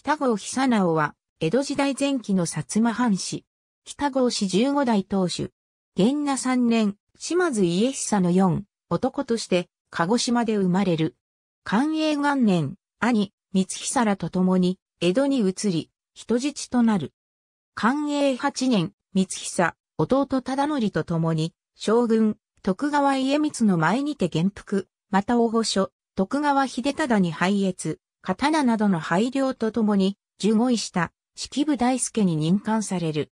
北郷久直は、江戸時代前期の薩摩藩士。北郷氏15代当主。元那3年、島津家久の4、男として、鹿児島で生まれる。寛永元年、兄、光久らと共に、江戸に移り、人質となる。寛永8年、光久、弟忠則と共に、将軍、徳川家光の前にて元服、また大御所、徳川秀忠に拝謁、刀などの配慮とともに、従護医した、式部大輔に任官される。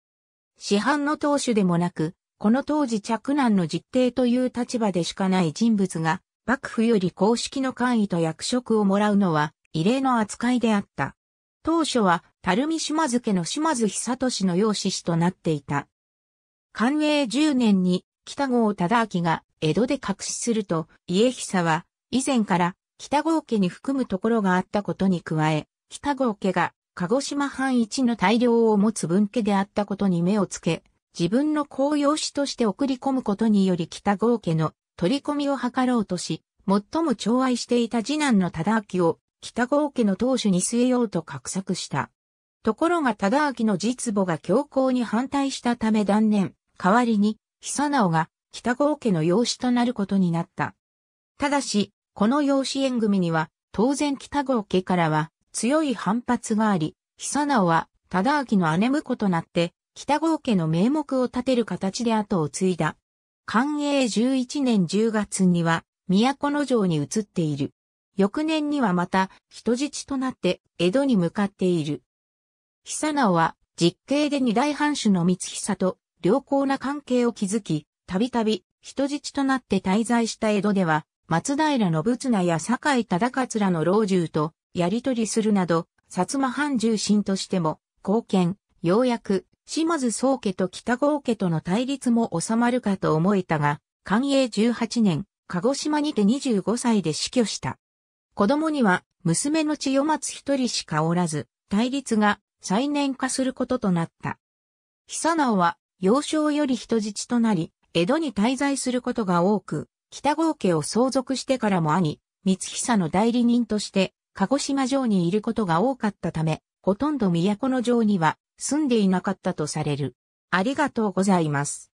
市販の当主でもなく、この当時嫡男の実弟という立場でしかない人物が、幕府より公式の官位と役職をもらうのは、異例の扱いであった。当初は、垂水島津家の島津久俊の養子子となっていた。寛永10年に、北郷忠明が江戸で隠しすると、家久は、以前から北郷家に含むところがあったことに加え、北郷家が鹿児島藩一の大量を持つ分家であったことに目をつけ、自分の公用紙として送り込むことにより北郷家の取り込みを図ろうとし、最も寵愛していた次男の忠明を北郷家の当主に据えようと画策した。ところが忠明の実母が強行に反対したため断念、代わりに、久直が北郷家の養子となることになった。ただし、この養子縁組には、当然北郷家からは強い反発があり、久直は忠明の姉婿となって、北郷家の名目を立てる形で後を継いだ。寛永11年10月には、都城に移っている。翌年にはまた、人質となって、江戸に向かっている。久直は、実刑で二大藩主の光久と良好な関係を築き、たびたび人質となって滞在した江戸では、松平信綱や堺井忠勝らの老中とやりとりするなど、薩摩藩重臣としても、貢献、ようやく、島津宗家と北郷家との対立も収まるかと思えたが、寛永18年、鹿児島にて25歳で死去した。子供には、娘の千代松一人しかおらず、対立が再燃化することとなった。久直は、幼少より人質となり、江戸に滞在することが多く、北郷家を相続してからも兄、光久の代理人として、鹿児島城にいることが多かったため、ほとんど都の城には住んでいなかったとされる。ありがとうございます。